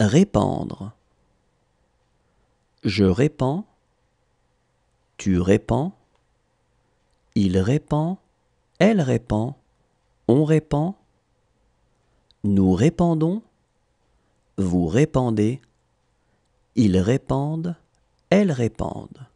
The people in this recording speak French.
Répandre. Je répands, tu répands, il répand, elle répand, on répand, nous répandons, vous répandez, ils répandent, elles répandent.